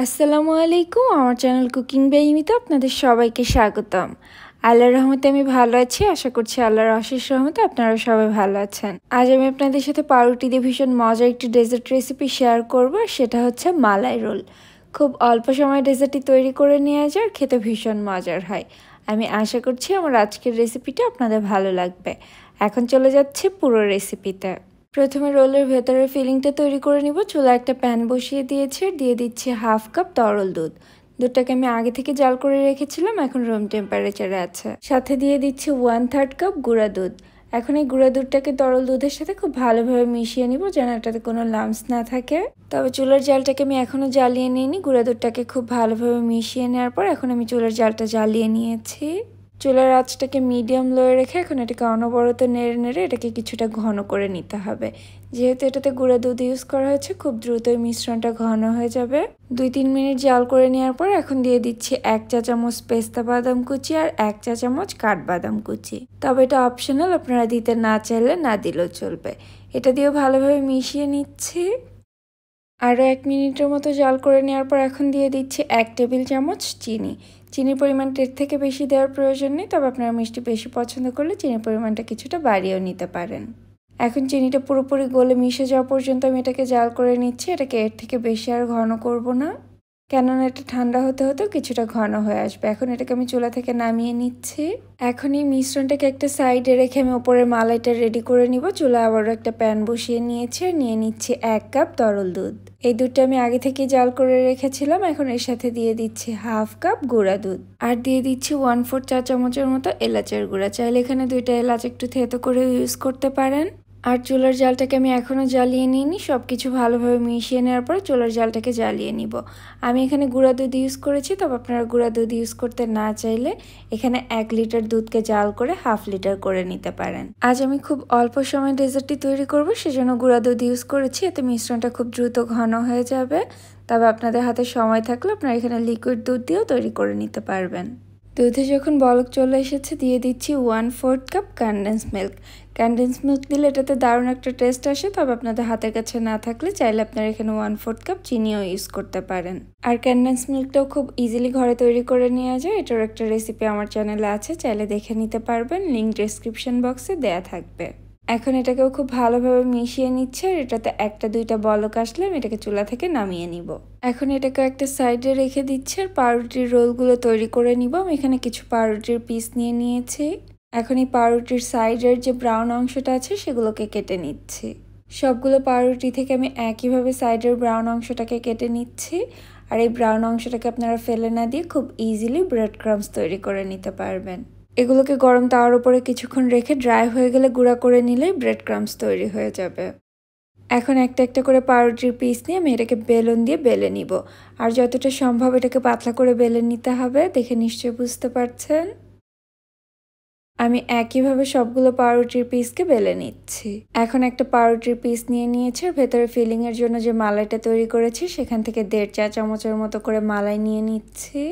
আসসালামু আলাইকুম আমার চ্যানেল কুকিং বেইমিতে আপনাদের সবাইকে স্বাগতম আল্লাহর রহমতে আমি ভালো আছি আশা করছি আল্লাহর অশেষ রহমতে আপনারা সবাই ভালো আছেন আজ আমি আপনাদের সাথে পাউরুটি দিয়ে ভীষণ মজার একটি ডেজার্ট রেসিপি শেয়ার করব সেটা হচ্ছে মালাই রোল খুব অল্প সময় ডেজার্টটি তৈরি করে নেওয়া যায় খেতে ভীষণ মজার হয় আমি আশা করছি আমার আজকের রেসিপিটা আপনাদের ভালো লাগবে এখন চলে যাচ্ছে পুরো রেসিপিতে প্রথমে রোলের ভেতরের ফিলিংটা তৈরি করে নিব চুলা একটা প্যান বসিয়ে দিয়েছি দিয়ে দিচ্ছি হাফ কাপ তরল দুধ দুধটাকে আমি আগে থেকে জাল করে রেখেছিলাম এখন রুম টেম্পারেচারে আছে সাথে দিয়ে দিচ্ছি ওয়ান থার্ড কাপ গুঁড়া দুধ এখন এই গুঁড়া দুধটাকে তরল দুধের সাথে খুব ভালোভাবে মিশিয়ে নিব যেন এটাতে কোনো লামস না থাকে তবে চুলার জালটাকে আমি এখনও জ্বালিয়ে নিইনি গুঁড়া দুধটাকে খুব ভালোভাবে মিশিয়ে নেওয়ার পর এখন আমি চুলার জালটা জ্বালিয়ে নিয়েছি চুলার আঁচটাকে মিডিয়াম লোয়ে রেখে এখন এটাকে অনবরত নেড়ে নেড়ে এটাকে কিছুটা ঘন করে নিতে হবে যেহেতু এটাতে গুঁড়া দুধ ইউজ করা হয়েছে খুব দ্রুতই মিশ্রণটা ঘন হয়ে যাবে দুই তিন মিনিট জাল করে নেওয়ার পর এখন দিয়ে দিচ্ছি এক চা চামচ পেস্তা বাদাম কুচি আর এক চা চামচ কাঠবাদাম কুচি তবে এটা অপশনাল আপনারা দিতে না চাইলে না দিলেও চলবে এটা দিয়েও ভালোভাবে মিশিয়ে নিচ্ছি আরও এক মিনিটের মতো জাল করে নেওয়ার পর এখন দিয়ে দিচ্ছি এক টেবিল চামচ চিনি চিনির পরিমাণটা এর থেকে বেশি দেওয়ার প্রয়োজন নেই তবে আপনারা মিষ্টি বেশি পছন্দ করলে চিনির পরিমাণটা কিছুটা বাড়িয়েও নিতে পারেন এখন চিনিটা পুরোপুরি গলে মিশে যাওয়া পর্যন্ত আমি এটাকে জাল করে নিচ্ছি এটাকে এর থেকে বেশি আর ঘন করব না কেননা এটা ঠান্ডা হতে হতেও কিছুটা ঘন হয়ে আসবে এখন এটাকে আমি চুলা থেকে নামিয়ে নিচ্ছি এখন এই মিশ্রণটাকে একটা সাইডে রেখে আমি ওপরের মালাইটা রেডি করে নিব চুলা আবারও একটা প্যান বসিয়ে নিয়েছি আর নিয়ে নিচ্ছি এক কাপ তরল দুধ এই দুধটা আমি আগে থেকে জাল করে রেখেছিলাম এখন এর সাথে দিয়ে দিচ্ছি হাফ কাপ গুঁড়া দুধ আর দিয়ে দিচ্ছি ওয়ান ফোর চা চামচের মতো এলাচের গুঁড়া চাইলে এখানে দুইটা এলাচ একটু থেতো করে ইউজ করতে পারেন আর চুলার জালটাকে আমি এখনও জ্বালিয়ে নিইনি সব কিছু ভালোভাবে মিশিয়ে নেওয়ার পরে চুলার জালটাকে জ্বালিয়ে নিব আমি এখানে গুঁড়া দুধ ইউজ করেছি তবে আপনারা গুঁড়া দুধ ইউজ করতে না চাইলে এখানে এক লিটার দুধকে জাল করে হাফ লিটার করে নিতে পারেন আজ আমি খুব অল্প সময় ডেজার্টটি তৈরি করব সেজন্য গুঁড়া দুধ ইউজ করেছি এতে মিশ্রণটা খুব দ্রুত ঘন হয়ে যাবে তবে আপনাদের হাতে সময় থাকলে আপনারা এখানে লিকুইড দুধ দিয়েও তৈরি করে নিতে পারবেন দুধে যখন বলক চলে এসেছে দিয়ে দিচ্ছি one fourth cup condensed milk condensed milk দিলে এটাতে দারুণ একটা টেস্ট আসে তবে আপনাদের হাতের কাছে না থাকলে চাইলে আপনারা এখানে ওয়ান ফোর্থ কাপ চিনিও ইউজ করতে পারেন আর ক্যান্ডেন্স মিল্কটাও খুব ইজিলি ঘরে তৈরি করে নেওয়া যায় এটার একটা রেসিপি আমার চ্যানেলে আছে চাইলে দেখে নিতে পারবেন লিঙ্ক ডিসক্রিপশন বক্সে দেয়া থাকবে এখন এটাকেও খুব ভালোভাবে মিশিয়ে নিচ্ছে আর এটাতে একটা দুইটা বলক আসলে আমি এটাকে চুলা থেকে নামিয়ে নিব এখন এটাকে একটা সাইডে রেখে দিচ্ছে আর পাউরুটির রোলগুলো তৈরি করে নিব আমি এখানে কিছু পাউরুটির পিস নিয়ে নিয়েছি এখন এই পাউরুটির সাইডের যে ব্রাউন অংশটা আছে সেগুলোকে কেটে নিচ্ছি সবগুলো পাউরুটি থেকে আমি একইভাবে সাইডের ব্রাউন অংশটাকে কেটে নিচ্ছি আর এই ব্রাউন অংশটাকে আপনারা ফেলে না দিয়ে খুব ইজিলি ব্রেড ক্রামস তৈরি করে নিতে পারবেন এগুলোকে গরম তাওয়ার উপরে কিছুক্ষণ রেখে ড্রাই হয়ে গেলে গুঁড়া করে নিলে ব্রেড ক্রামস তৈরি হয়ে যাবে এখন একটা একটা করে পাউরুটির পিস নিয়ে আমি এটাকে বেলন দিয়ে বেলে নিব আর যতটা সম্ভব এটাকে পাতলা করে বেলে নিতে হবে দেখে নিশ্চয় বুঝতে পারছেন আমি একইভাবে সবগুলো পাউরুটির পিসকে বেলে নিচ্ছি এখন একটা পাউরুটির পিস নিয়ে নিয়েছি ভেতরে ফিলিংয়ের জন্য যে মালাইটা তৈরি করেছি সেখান থেকে দেড় চা চামচের মতো করে মালাই নিয়ে নিচ্ছি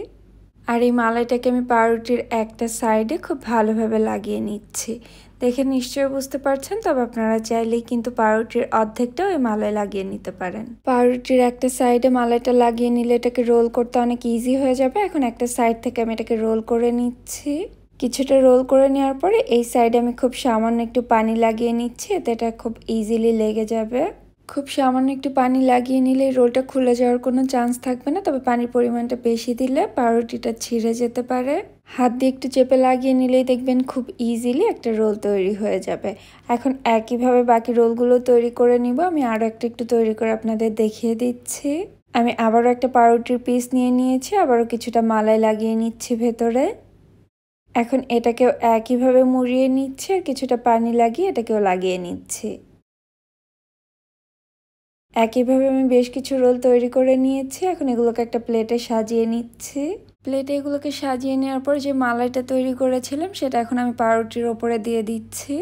আর এই মালাইটাকে আমি পাউরুটির একটা সাইডে খুব ভালোভাবে লাগিয়ে নিচ্ছি দেখে নিশ্চয়ই বুঝতে পারছেন তবে আপনারা চাইলেই কিন্তু পাউরুটির অর্ধেকটাও এই মালাই লাগিয়ে নিতে পারেন পাউরুটির একটা সাইডে মালাইটা লাগিয়ে নিলে এটাকে রোল করতে অনেক ইজি হয়ে যাবে এখন একটা সাইড থেকে আমি এটাকে রোল করে নিচ্ছি কিছুটা রোল করে নেওয়ার পরে এই সাইডে আমি খুব সামান্য একটু পানি লাগিয়ে নিচ্ছি এতে এটা খুব ইজিলি লেগে যাবে খুব সামান্য একটু পানি লাগিয়ে নিলে রোলটা খুলে যাওয়ার কোনো চান্স থাকবে না তবে পানির পরিমাণটা বেশি দিলে পাউরুটিটা ছিঁড়ে যেতে পারে হাত দিয়ে একটু চেপে লাগিয়ে নিলেই দেখবেন খুব ইজিলি একটা রোল তৈরি হয়ে যাবে এখন একইভাবে বাকি রোলগুলো তৈরি করে নিব আমি আরও একটা একটু তৈরি করে আপনাদের দেখিয়ে দিচ্ছি আমি আবারও একটা পাউরুটির পিস নিয়ে নিয়েছি আবারও কিছুটা মালাই লাগিয়ে নিচ্ছি ভেতরে এখন এটাকেও একইভাবে মুড়িয়ে নিচ্ছে আর কিছুটা পানি লাগিয়ে এটাকেও লাগিয়ে নিচ্ছে একইভাবে আমি বেশ কিছু রোল তৈরি করে নিয়েছি এখন এগুলোকে একটা প্লেটে সাজিয়ে নিচ্ছি প্লেটে এগুলোকে সাজিয়ে নেওয়ার পর যে মালাইটা তৈরি করেছিলাম সেটা এখন আমি পাউরুটির ওপরে দিয়ে দিচ্ছি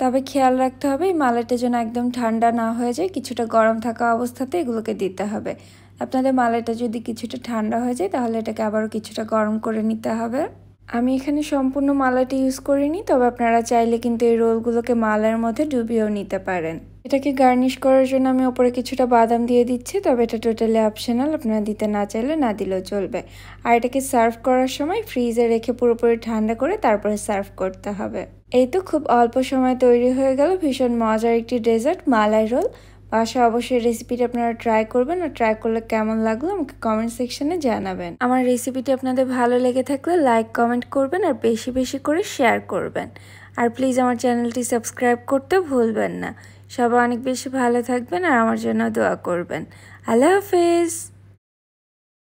তবে খেয়াল রাখতে হবে এই মালাইটা যেন একদম ঠান্ডা না হয়ে যায় কিছুটা গরম থাকা অবস্থাতে এগুলোকে দিতে হবে আপনাদের মালাইটা যদি কিছুটা ঠান্ডা হয়ে যায় তাহলে এটাকে আবারও কিছুটা গরম করে নিতে হবে আমি এখানে সম্পূর্ণ মালাটি ইউজ করিনি তবে আপনারা চাইলে কিন্তু এই রোলগুলোকে মালার মধ্যে ডুবিয়েও নিতে পারেন এটাকে গার্নিশ করার জন্য আমি ওপরে কিছুটা বাদাম দিয়ে দিচ্ছি তবে এটা টোটালি অপশনাল আপনারা দিতে না চাইলে না দিলেও চলবে আর এটাকে সার্ভ করার সময় ফ্রিজে রেখে পুরোপুরি ঠান্ডা করে তারপরে সার্ভ করতে হবে এই তো খুব অল্প সময় তৈরি হয়ে গেল ভীষণ মজার একটি ডেজার্ট মালাই রোল আশা অবশ্যই রেসিপিটা আপনারা ট্রাই করবেন আর ট্রাই করলে কেমন লাগলো আমাকে কমেন্ট সেকশনে জানাবেন আমার রেসিপিটি আপনাদের ভালো লেগে থাকলে লাইক কমেন্ট করবেন আর বেশি বেশি করে শেয়ার করবেন আর প্লিজ আমার চ্যানেলটি সাবস্ক্রাইব করতে ভুলবেন না সবাই অনেক বেশি ভালো থাকবেন আর আমার জন্য দোয়া করবেন আল্লাহ হাফেজ